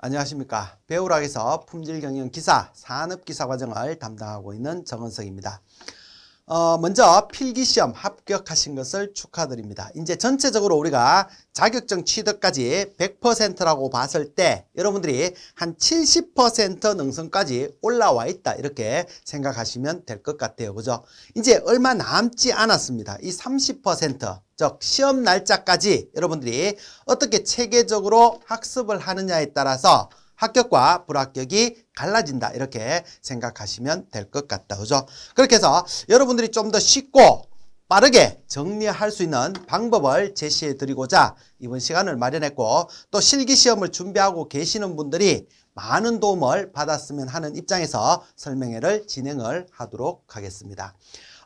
안녕하십니까 배우락에서 품질경영 기사 산업기사 과정을 담당하고 있는 정은석입니다 어, 먼저 필기시험 합격하신 것을 축하드립니다. 이제 전체적으로 우리가 자격증 취득까지 100%라고 봤을 때 여러분들이 한 70% 능성까지 올라와 있다 이렇게 생각하시면 될 것 같아요. 그죠? 이제 얼마 남지 않았습니다. 이 30%. 즉 시험 날짜까지 여러분들이 어떻게 체계적으로 학습을 하느냐에 따라서 합격과 불합격이 갈라진다 이렇게 생각하시면 될 것 같다 그죠 그렇게 해서 여러분들이 좀 더 쉽고 빠르게 정리할 수 있는 방법을 제시해 드리고자 이번 시간을 마련했고 또 실기시험을 준비하고 계시는 분들이 많은 도움을 받았으면 하는 입장에서 설명회를 진행을 하도록 하겠습니다.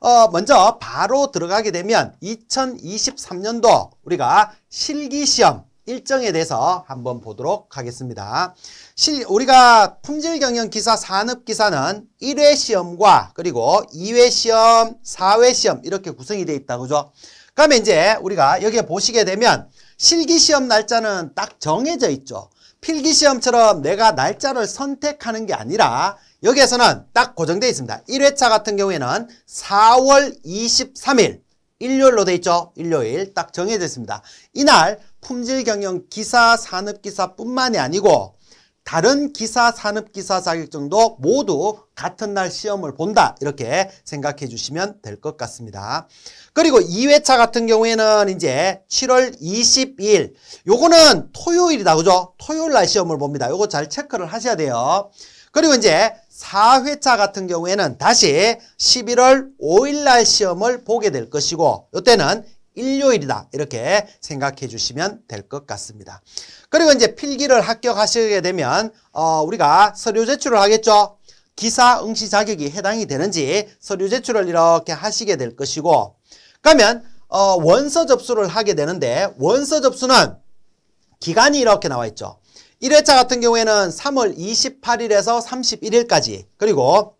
어, 먼저 바로 들어가게 되면 2023년도 우리가 실기시험 일정에 대해서 한번 보도록 하겠습니다. 실, 우리가 품질경영기사, 산업기사는 1회 시험과 그리고 2회 시험, 4회 시험 이렇게 구성이 되어 있다. 그죠? 그러면 이제 우리가 여기에 보시게 되면 실기시험 날짜는 딱 정해져 있죠. 필기시험처럼 내가 날짜를 선택하는 게 아니라 여기에서는 딱 고정되어 있습니다. 1회차 같은 경우에는 4월 23일 일요일로 돼 있죠. 일요일 딱 정해져 있습니다. 이날 품질 경영 기사 산업 기사뿐만이 아니고 다른 기사 산업 기사 자격증도 모두 같은 날 시험을 본다 이렇게 생각해 주시면 될 것 같습니다. 그리고 2회차 같은 경우에는 이제 7월 22일 요거는 토요일이다 그죠? 토요일 날 시험을 봅니다. 요거 잘 체크를 하셔야 돼요. 그리고 이제 4회차 같은 경우에는 다시 11월 5일 날 시험을 보게 될 것이고 이때는 일요일이다 이렇게 생각해 주시면 될 것 같습니다. 그리고 이제 필기를 합격하시게 되면 어, 우리가 서류 제출을 하겠죠. 기사 응시 자격이 해당이 되는지 서류 제출을 이렇게 하시게 될 것이고 그러면 어, 원서 접수를 하게 되는데 원서 접수는 기간이 이렇게 나와 있죠. 1회차 같은 경우에는 3월 28일에서 31일까지 그리고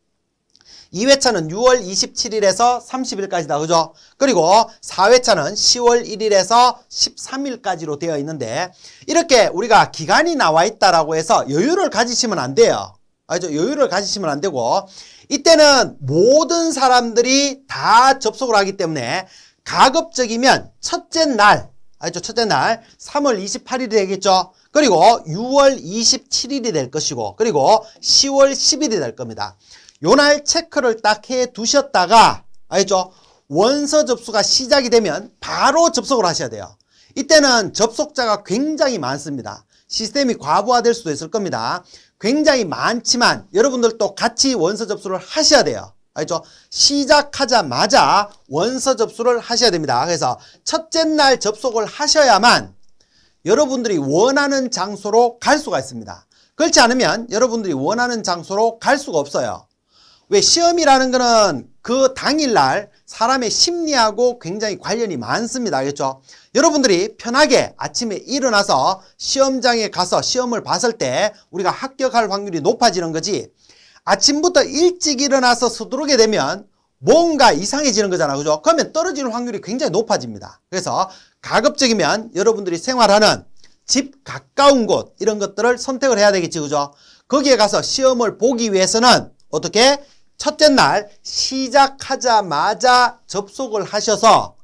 2회차는 6월 27일에서 30일까지다. 그죠? 그리고 4회차는 10월 1일에서 13일까지로 되어 있는데 이렇게 우리가 기간이 나와 있다라고 해서 여유를 가지시면 안 돼요. 알죠? 여유를 가지시면 안 되고 이때는 모든 사람들이 다 접속을 하기 때문에 가급적이면 첫째 날 알죠? 첫째 날 3월 28일이 되겠죠? 그리고 6월 27일이 될 것이고 그리고 10월 10일이 될 겁니다. 요날 체크를 딱 해 두셨다가 알겠죠? 원서 접수가 시작이 되면 바로 접속을 하셔야 돼요. 이때는 접속자가 굉장히 많습니다. 시스템이 과부하될 수도 있을 겁니다. 굉장히 많지만 여러분들도 같이 원서 접수를 하셔야 돼요. 알죠? 시작하자마자 원서 접수를 하셔야 됩니다. 그래서 첫째 날 접속을 하셔야만 여러분들이 원하는 장소로 갈 수가 있습니다. 그렇지 않으면 여러분들이 원하는 장소로 갈 수가 없어요. 왜 시험이라는 거는 그 당일날 사람의 심리하고 굉장히 관련이 많습니다. 알겠죠? 여러분들이 편하게 아침에 일어나서 시험장에 가서 시험을 봤을 때 우리가 합격할 확률이 높아지는 거지 아침부터 일찍 일어나서 서두르게 되면 뭔가 이상해지는 거잖아. 그죠? 그러면 떨어질 확률이 굉장히 높아집니다. 그래서 가급적이면 여러분들이 생활하는 집 가까운 곳 이런 것들을 선택을 해야 되겠지. 그죠? 거기에 가서 시험을 보기 위해서는 어떻게 첫째 날 시작하자마자 접속을 하셔서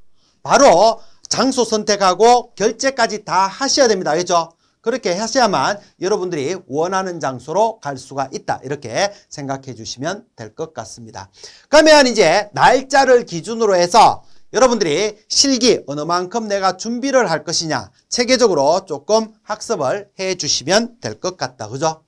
바로 장소 선택하고 결제까지 다 하셔야 됩니다. 그렇죠 그렇게 하셔야만 여러분들이 원하는 장소로 갈 수가 있다. 이렇게 생각해 주시면 될 것 같습니다. 그러면 이제 날짜를 기준으로 해서 여러분들이 실기 어느 만큼 내가 준비를 할 것이냐 체계적으로 조금 학습을 해 주시면 될 것 같다. 그죠?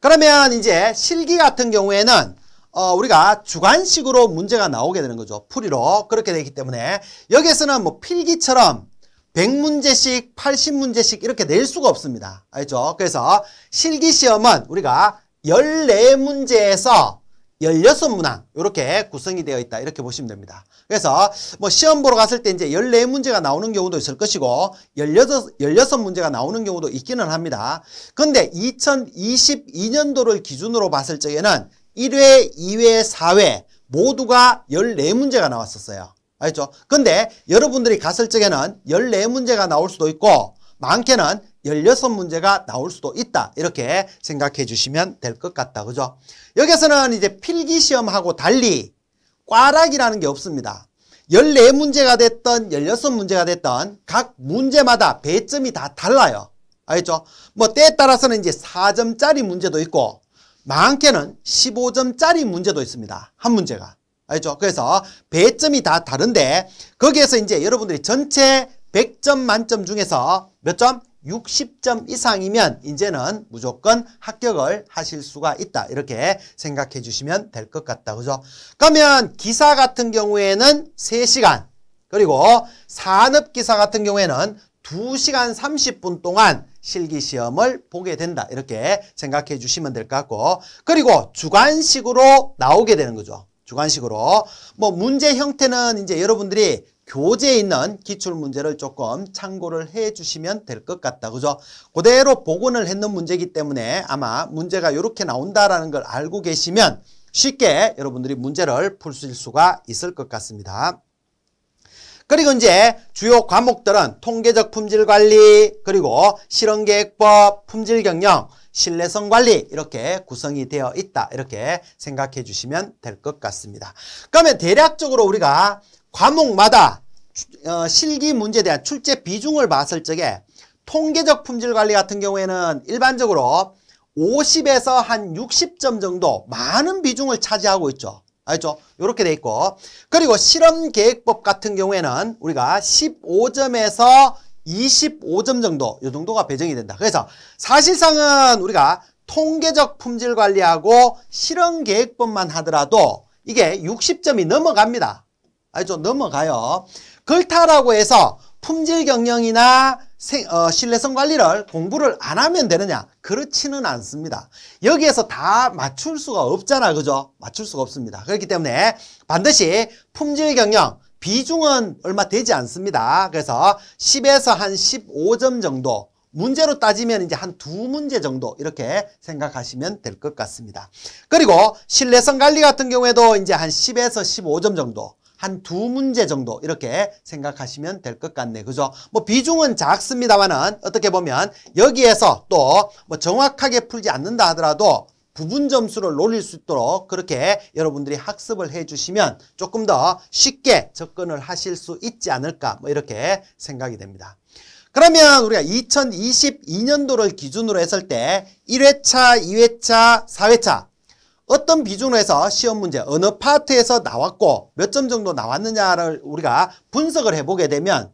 그러면 이제 실기 같은 경우에는 어, 우리가 주관식으로 문제가 나오게 되는 거죠. 풀이로. 그렇게 되기 때문에 여기에서는 뭐 필기처럼 100문제씩, 80문제씩 이렇게 낼 수가 없습니다. 알죠? 그래서 실기시험은 우리가 14문제에서 열여섯 문항 이렇게 구성이 되어 있다 이렇게 보시면 됩니다. 그래서 뭐 시험 보러 갔을 때 이제 열네 문제가 나오는 경우도 있을 것이고 열여섯 열여섯 문제가 나오는 경우도 있기는 합니다. 근데 2022년도를 기준으로 봤을 적에는 1회, 2회, 4회 모두가 열네 문제가 나왔었어요. 알죠? 근데 여러분들이 갔을 적에는 열네 문제가 나올 수도 있고 많게는 열여섯 문제가 나올 수도 있다. 이렇게 생각해 주시면 될 것 같다. 그죠? 여기서는 이제 필기시험하고 달리 꽈락이라는 게 없습니다. 열네 문제가 됐던 열여섯 문제가 됐던 각 문제마다 배점이 다 달라요. 알겠죠? 뭐 때에 따라서는 이제 사점짜리 문제도 있고 많게는 십오 점짜리 문제도 있습니다. 한 문제가. 알죠? 그래서 배점이 다 다른데 거기에서 이제 여러분들이 전체 백 점 만점 중에서 몇 점? 60점 이상이면 이제는 무조건 합격을 하실 수가 있다. 이렇게 생각해 주시면 될 것 같다. 그죠? 그러면 기사 같은 경우에는 3시간 그리고 산업기사 같은 경우에는 2시간 30분 동안 실기시험을 보게 된다. 이렇게 생각해 주시면 될 것 같고 그리고 주관식으로 나오게 되는 거죠. 주관식으로 뭐 문제 형태는 이제 여러분들이 교재에 있는 기출문제를 조금 참고를 해주시면 될 것 같다. 그죠? 그대로 복원을 했는 문제이기 때문에 아마 문제가 이렇게 나온다라는 걸 알고 계시면 쉽게 여러분들이 문제를 풀 수 있을 수가 있을 것 같습니다. 그리고 이제 주요 과목들은 통계적 품질 관리, 그리고 실험계획법, 품질 경영, 신뢰성 관리 이렇게 구성이 되어 있다. 이렇게 생각해 주시면 될 것 같습니다. 그러면 대략적으로 우리가 과목마다 어, 실기 문제에 대한 출제 비중을 봤을 적에 통계적 품질 관리 같은 경우에는 일반적으로 50에서 한 60점 정도 많은 비중을 차지하고 있죠. 알죠? 이렇게 돼 있고 그리고 실험계획법 같은 경우에는 우리가 15점에서 25점 정도 이 정도가 배정이 된다. 그래서 사실상은 우리가 통계적 품질 관리하고 실험 계획법만 하더라도 이게 60점이 넘어갑니다. 알죠? 넘어가요. 그렇다라고 해서 품질 경영이나 생, 어, 신뢰성 관리를 공부를 안 하면 되느냐? 그렇지는 않습니다. 여기에서 다 맞출 수가 없잖아. 그죠? 맞출 수가 없습니다. 그렇기 때문에 반드시 품질 경영, 비중은 얼마 되지 않습니다. 그래서 10에서 한 15점 정도 문제로 따지면 이제 한 두 문제 정도 이렇게 생각하시면 될 것 같습니다. 그리고 신뢰성 관리 같은 경우에도 이제 한 10에서 15점 정도 한두 문제 정도 이렇게 생각하시면 될 것 같네. 그죠? 뭐 비중은 작습니다만은 어떻게 보면 여기에서 또 뭐 정확하게 풀지 않는다 하더라도 부분 점수를 올릴 수 있도록 그렇게 여러분들이 학습을 해주시면 조금 더 쉽게 접근을 하실 수 있지 않을까 뭐 이렇게 생각이 됩니다. 그러면 우리가 2022년도를 기준으로 했을 때 1회차, 2회차, 4회차 어떤 비준에서 시험 문제 어느 파트에서 나왔고 몇 점 정도 나왔느냐를 우리가 분석을 해보게 되면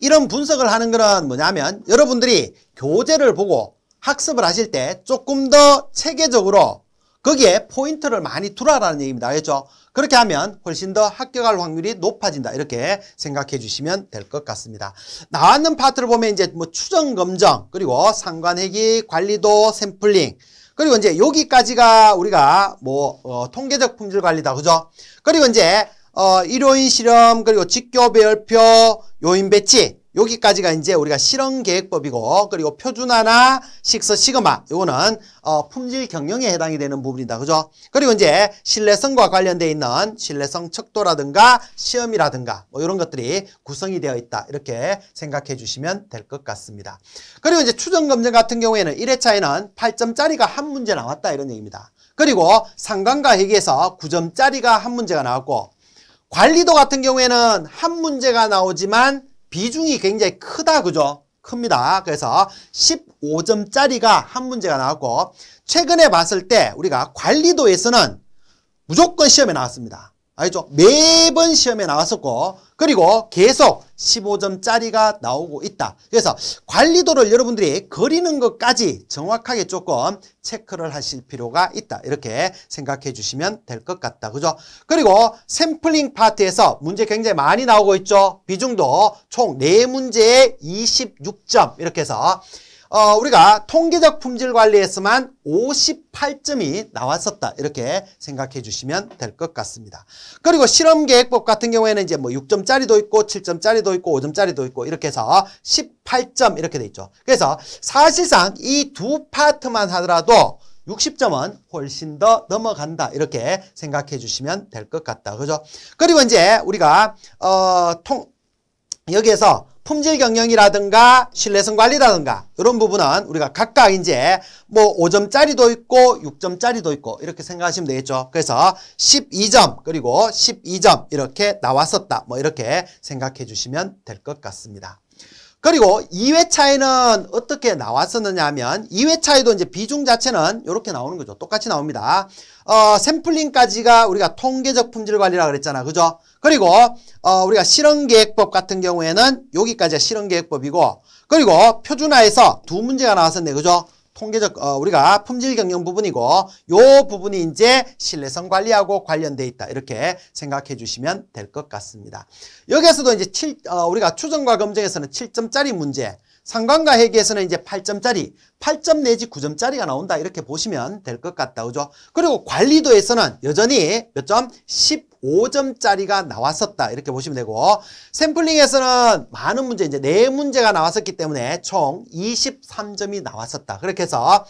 이런 분석을 하는 거는 뭐냐면 여러분들이 교재를 보고 학습을 하실 때 조금 더 체계적으로 거기에 포인트를 많이 두라라는 얘기입니다. 알겠죠? 그렇게 하면 훨씬 더 합격할 확률이 높아진다. 이렇게 생각해 주시면 될 것 같습니다. 나왔는 파트를 보면 이제 뭐 추정 검정, 그리고 상관회기, 관리도, 샘플링, 그리고 이제 여기까지가 우리가 뭐 어, 통계적 품질 관리다 그죠? 그리고 이제 어, 일요인 실험 그리고 직교 배열표 요인 배치 여기까지가 이제 우리가 실험계획법이고 그리고 표준화나 식서 시그마 이거는 어, 품질 경영에 해당이 되는 부분이다. 그죠? 그리고 이제 신뢰성과 관련돼 있는 신뢰성 척도라든가 시험이라든가 뭐 이런 것들이 구성이 되어 있다. 이렇게 생각해 주시면 될 것 같습니다. 그리고 이제 추정검증 같은 경우에는 1회차에는 8점짜리가 한 문제 나왔다 이런 얘기입니다. 그리고 상관과 회계에서 9점짜리가 한 문제가 나왔고 관리도 같은 경우에는 한 문제가 나오지만 비중이 굉장히 크다 그죠? 큽니다. 그래서 15점짜리가 한 문제가 나왔고 최근에 봤을 때 우리가 관리도에서는 무조건 시험에 나왔습니다. 알죠? 매번 시험에 나왔었고 그리고 계속 15점짜리가 나오고 있다. 그래서 관리도를 여러분들이 그리는 것까지 정확하게 조금 체크를 하실 필요가 있다. 이렇게 생각해 주시면 될 것 같다. 그죠? 그리고 샘플링 파트에서 문제 굉장히 많이 나오고 있죠? 비중도 총 네문제에 26점 이렇게 해서 어, 우리가 통계적 품질 관리에서만 58점이 나왔었다. 이렇게 생각해 주시면 될 것 같습니다. 그리고 실험 계획법 같은 경우에는 이제 뭐 6점짜리도 있고 7점짜리도 있고 5점짜리도 있고 이렇게 해서 18점 이렇게 돼 있죠. 그래서 사실상 이 두 파트만 하더라도 60점은 훨씬 더 넘어간다 이렇게 생각해 주시면 될 것 같다 그죠 그리고 이제 우리가 어, 통, 여기에서 품질 경영이라든가 신뢰성 관리라든가 이런 부분은 우리가 각각 이제 뭐 5점짜리도 있고 6점짜리도 있고 이렇게 생각하시면 되겠죠. 그래서 12점 그리고 12점 이렇게 나왔었다. 뭐 이렇게 생각해 주시면 될 것 같습니다. 그리고 2회차에는 어떻게 나왔었느냐 하면 2회차에도 이제 비중 자체는 이렇게 나오는 거죠. 똑같이 나옵니다. 어, 샘플링까지가 우리가 통계적 품질 관리라 그랬잖아. 그죠? 그리고 어, 우리가 실현계획법 같은 경우에는 여기까지가 실현계획법이고 그리고 표준화에서 두 문제가 나왔었네. 그죠? 통계적 어, 우리가 품질 경영 부분이고 요 부분이 이제 신뢰성 관리하고 관련돼 있다 이렇게 생각해 주시면 될 것 같습니다. 여기에서도 이제 7, 어, 우리가 추정과 검증에서는 7점짜리 문제 상관과 해계에서는 이제 8점짜리, 8점 내지 9점짜리가 나온다. 이렇게 보시면 될 것 같다. 그죠? 그리고 관리도에서는 여전히 몇 점? 15점짜리가 나왔었다. 이렇게 보시면 되고, 샘플링에서는 많은 문제, 이제 4문제가 나왔었기 때문에 총 23점이 나왔었다. 그렇게 해서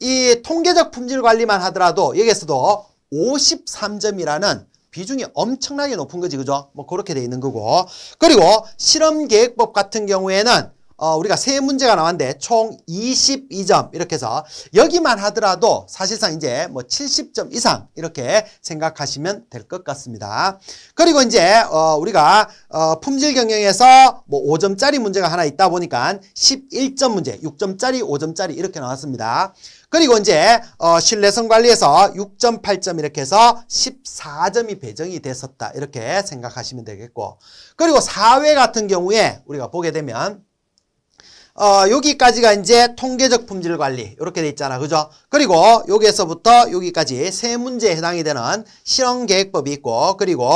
이 통계적 품질 관리만 하더라도 여기에서도 53점이라는 비중이 엄청나게 높은 거지, 그죠? 뭐 그렇게 돼 있는 거고. 그리고 실험계획법 같은 경우에는 어, 우리가 세 문제가 나왔는데 총 22점 이렇게 해서 여기만 하더라도 사실상 이제 뭐 70점 이상 이렇게 생각하시면 될 것 같습니다. 그리고 이제 어, 우리가 어, 품질 경영에서 뭐 5점짜리 문제가 하나 있다 보니까 11점 문제, 6점짜리, 5점짜리 이렇게 나왔습니다. 그리고 이제 어, 신뢰성 관리에서 6.8점 점 이렇게 해서 14점이 배정이 됐었다 이렇게 생각하시면 되겠고 그리고 사회 같은 경우에 우리가 보게 되면 어, 여기까지가 이제 통계적 품질 관리 이렇게 돼 있잖아 그죠 그리고 여기에서부터 여기까지 세 문제에 해당이 되는 실험계획법이 있고 그리고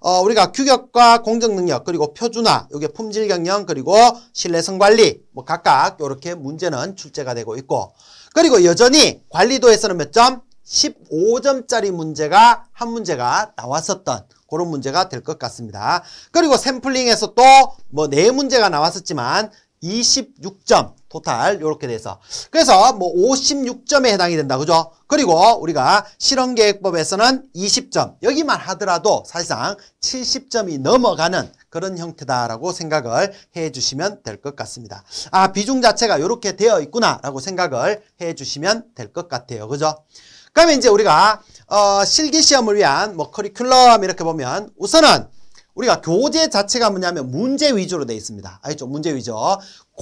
어, 우리가 규격과 공정능력 그리고 표준화 요게 품질 경영 그리고 신뢰성 관리 뭐 각각 이렇게 문제는 출제가 되고 있고 그리고 여전히 관리도에서는 몇 점? 15점짜리 문제가 한 문제가 나왔었던 그런 문제가 될 것 같습니다. 그리고 샘플링에서 또 뭐 네 문제가 나왔었지만 26점 토탈 이렇게 돼서 그래서 뭐 56점에 해당이 된다 그죠? 그리고 우리가 실험계획법에서는 20점 여기만 하더라도 사실상 70점이 넘어가는 그런 형태다라고 생각을 해주시면 될 것 같습니다. 아 비중 자체가 이렇게 되어 있구나라고 생각을 해주시면 될 것 같아요 그죠? 그러면 이제 우리가 어, 실기시험을 위한 뭐 커리큘럼 이렇게 보면 우선은 우리가 교재 자체가 뭐냐면 문제 위주로 돼 있습니다. 알겠죠? 문제 위주.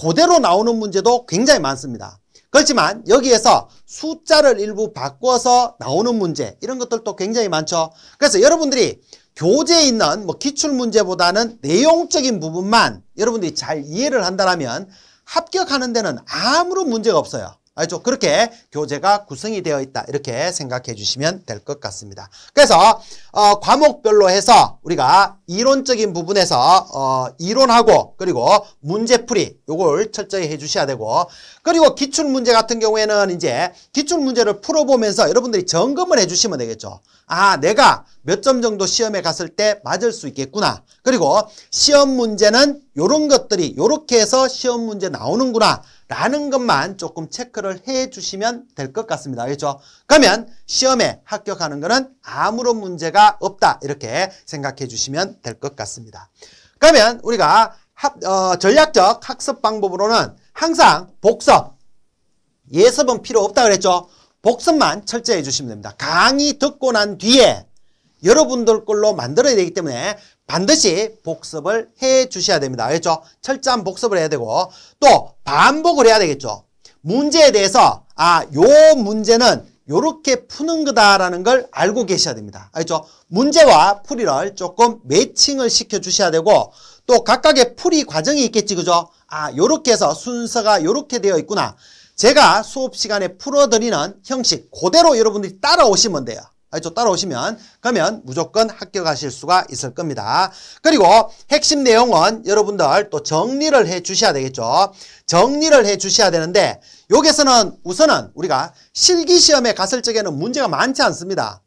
그대로 나오는 문제도 굉장히 많습니다. 그렇지만 여기에서 숫자를 일부 바꿔서 나오는 문제 이런 것들도 굉장히 많죠. 그래서 여러분들이 교재에 있는 뭐 기출 문제보다는 내용적인 부분만 여러분들이 잘 이해를 한다면 합격하는 데는 아무런 문제가 없어요. 알죠? 그렇게 교재가 구성이 되어 있다. 이렇게 생각해 주시면 될 것 같습니다. 그래서 어, 과목별로 해서 우리가 이론적인 부분에서 어, 이론하고 그리고 문제풀이 요걸 철저히 해 주셔야 되고 그리고 기출문제 같은 경우에는 이제 기출문제를 풀어보면서 여러분들이 점검을 해 주시면 되겠죠. 아 내가 몇 점 정도 시험에 갔을 때 맞을 수 있겠구나. 그리고 시험 문제는 이런 것들이 이렇게 해서 시험 문제 나오는구나 라는 것만 조금 체크를 해주시면 될 것 같습니다. 그렇죠? 그러면 시험에 합격하는 것은 아무런 문제가 없다 이렇게 생각해 주시면 될 것 같습니다. 그러면 우리가 합, 어, 전략적 학습 방법으로는 항상 복습, 예습은 필요 없다 그랬죠? 복습만 철저히 해주시면 됩니다. 강의 듣고 난 뒤에 여러분들 걸로 만들어야 되기 때문에 반드시 복습을 해 주셔야 됩니다. 알겠죠? 철저한 복습을 해야 되고 또 반복을 해야 되겠죠. 문제에 대해서 아, 요 문제는 요렇게 푸는 거다라는 걸 알고 계셔야 됩니다. 알겠죠? 문제와 풀이를 조금 매칭을 시켜 주셔야 되고 또 각각의 풀이 과정이 있겠지 그죠? 아, 요렇게 해서 순서가 요렇게 되어 있구나. 제가 수업 시간에 풀어드리는 형식 그대로 여러분들이 따라오시면 돼요. 알죠? 따라오시면 그러면 무조건 합격하실 수가 있을 겁니다. 그리고 핵심 내용은 여러분들 또 정리를 해 주셔야 되겠죠. 정리를 해 주셔야 되는데 여기서는 우선은 우리가 실기시험에 갔을 적에는 문제가 많지 않습니다.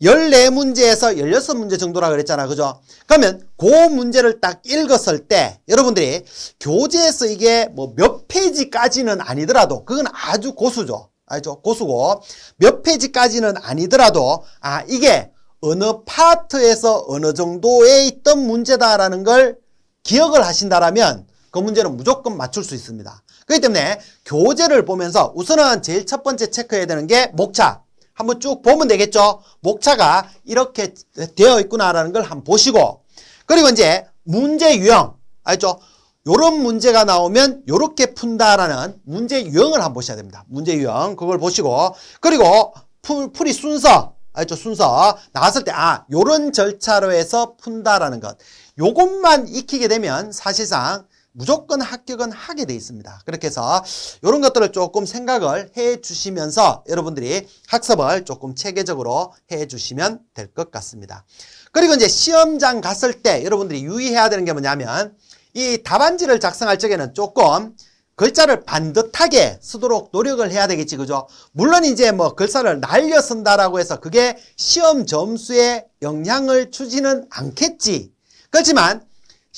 열네 문제에서 열여섯 문제 정도라 그랬잖아. 그죠? 그러면 그 문제를 딱 읽었을 때 여러분들이 교재에서 이게 뭐 몇 페이지까지는 아니더라도 그건 아주 고수죠. 알죠? 고수고 몇 페이지까지는 아니더라도 아 이게 어느 파트에서 어느 정도에 있던 문제다라는 걸 기억을 하신다라면 그 문제는 무조건 맞출 수 있습니다. 그렇기 때문에 교재를 보면서 우선은 제일 첫 번째 체크해야 되는 게 목차. 한번 쭉 보면 되겠죠. 목차가 이렇게 되어 있구나라는 걸 한번 보시고 그리고 이제 문제 유형 알죠? 요런 문제가 나오면 요렇게 푼다라는 문제 유형을 한번 보셔야 됩니다. 문제 유형 그걸 보시고 그리고 풀, 풀이 순서 알죠? 순서 나왔을 때아 요런 절차로 해서 푼다라는 것 요것만 익히게 되면 사실상 무조건 합격은 하게 돼 있습니다. 그렇게 해서 이런 것들을 조금 생각을 해 주시면서 여러분들이 학습을 조금 체계적으로 해 주시면 될 것 같습니다. 그리고 이제 시험장 갔을 때 여러분들이 유의해야 되는 게 뭐냐면 이 답안지를 작성할 적에는 조금 글자를 반듯하게 쓰도록 노력을 해야 되겠지 그죠? 물론 이제 뭐 글자를 날려 쓴다라고 해서 그게 시험 점수에 영향을 주지는 않겠지. 그렇지만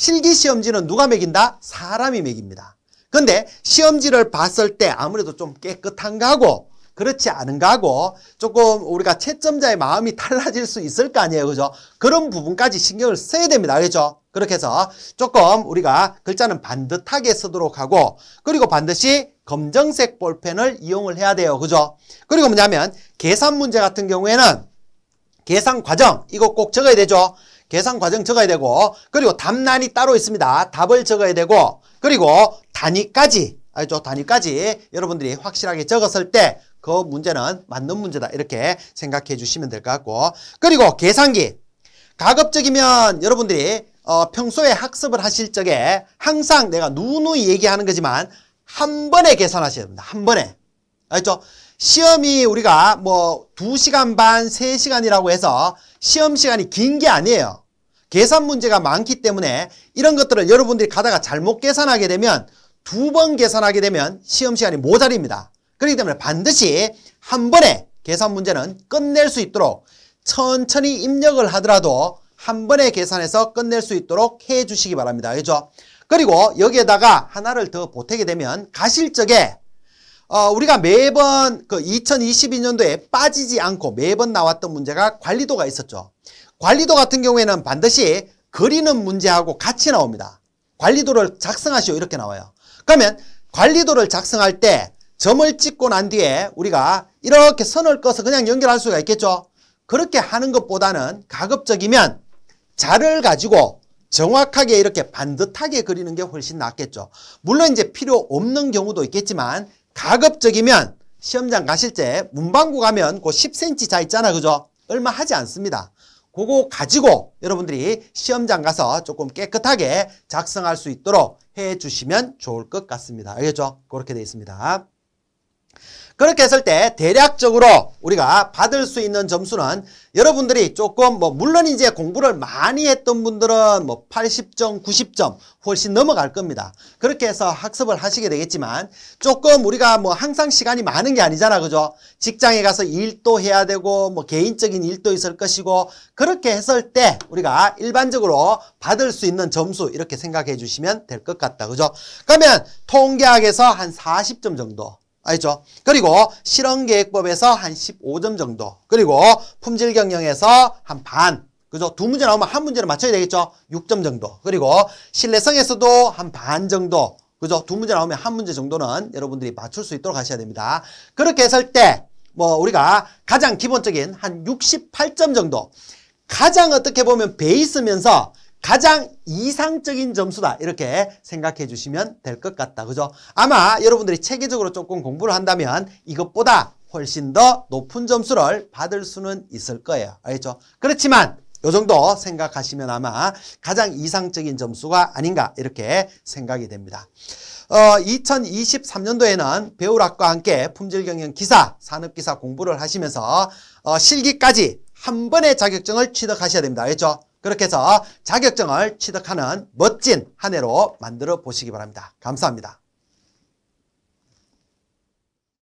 실기 시험지는 누가 매긴다? 사람이 매깁니다. 근데 시험지를 봤을 때 아무래도 좀 깨끗한가 하고 그렇지 않은가 하고 조금 우리가 채점자의 마음이 달라질 수 있을 거 아니에요. 그죠? 그런 부분까지 신경을 써야 됩니다. 알겠죠? 그렇게 해서 조금 우리가 글자는 반듯하게 쓰도록 하고 그리고 반드시 검정색 볼펜을 이용을 해야 돼요. 그죠? 그리고 뭐냐면 계산 문제 같은 경우에는 계산 과정 이거 꼭 적어야 되죠. 계산 과정 적어야 되고 그리고 답란이 따로 있습니다. 답을 적어야 되고 그리고 단위까지 알죠? 단위까지 여러분들이 확실하게 적었을 때 그 문제는 맞는 문제다 이렇게 생각해 주시면 될 것 같고 그리고 계산기 가급적이면 여러분들이 어, 평소에 학습을 하실 적에 항상 내가 누누이 얘기하는 거지만 한 번에 계산하셔야 됩니다. 한 번에 알죠? 시험이 우리가 뭐 2시간 반, 3시간이라고 해서 시험 시간이 긴 게 아니에요. 계산 문제가 많기 때문에 이런 것들을 여러분들이 가다가 잘못 계산하게 되면 두 번 계산하게 되면 시험 시간이 모자립니다. 그렇기 때문에 반드시 한 번에 계산 문제는 끝낼 수 있도록 천천히 입력을 하더라도 한 번에 계산해서 끝낼 수 있도록 해주시기 바랍니다. 그죠? 그리고 여기에다가 하나를 더 보태게 되면 가실적에 어, 우리가 매번 그 2022년도에 빠지지 않고 매번 나왔던 문제가 관리도가 있었죠. 관리도 같은 경우에는 반드시 그리는 문제하고 같이 나옵니다. 관리도를 작성하시오 이렇게 나와요. 그러면 관리도를 작성할 때 점을 찍고 난 뒤에 우리가 이렇게 선을 꺼서 그냥 연결할 수가 있겠죠. 그렇게 하는 것보다는 가급적이면 자를 가지고 정확하게 이렇게 반듯하게 그리는 게 훨씬 낫겠죠. 물론 이제 필요 없는 경우도 있겠지만 가급적이면 시험장 가실 때 문방구 가면 그 10cm 자 있잖아 그죠? 얼마 하지 않습니다. 그거 가지고 여러분들이 시험장 가서 조금 깨끗하게 작성할 수 있도록 해주시면 좋을 것 같습니다. 알겠죠? 그렇게 되어 있습니다. 그렇게 했을 때 대략적으로 우리가 받을 수 있는 점수는 여러분들이 조금 뭐 물론 이제 공부를 많이 했던 분들은 뭐 80점, 90점 훨씬 넘어갈 겁니다. 그렇게 해서 학습을 하시게 되겠지만 조금 우리가 뭐 항상 시간이 많은 게 아니잖아. 그죠? 직장에 가서 일도 해야 되고 뭐 개인적인 일도 있을 것이고 그렇게 했을 때 우리가 일반적으로 받을 수 있는 점수 이렇게 생각해 주시면 될 것 같다. 그죠? 그러면 통계학에서 한 40점 정도 알죠? 그리고 실험계획법에서한 15점 정도 그리고 품질경영에서 한 반 그죠? 두 문제 나오면 한 문제를 맞춰야 되겠죠? 6점 정도 그리고 신뢰성에서도 한 반 정도 그죠? 두 문제 나오면 한 문제 정도는 여러분들이 맞출 수 있도록 하셔야 됩니다 그렇게 했을 때뭐 우리가 가장 기본적인 한 68점 정도 가장 어떻게 보면 베이스면서 가장 이상적인 점수다 이렇게 생각해 주시면 될 것 같다 그죠 아마 여러분들이 체계적으로 조금 공부를 한다면 이것보다 훨씬 더 높은 점수를 받을 수는 있을 거예요 알겠죠 그렇지만 요 정도 생각하시면 아마 가장 이상적인 점수가 아닌가 이렇게 생각이 됩니다 어, 2023년도에는 배우락과 함께 품질경영 기사, 산업기사 공부를 하시면서 어, 실기까지 한 번의 자격증을 취득하셔야 됩니다 알겠죠 그렇게 해서 자격증을 취득하는 멋진 한 해로 만들어 보시기 바랍니다. 감사합니다.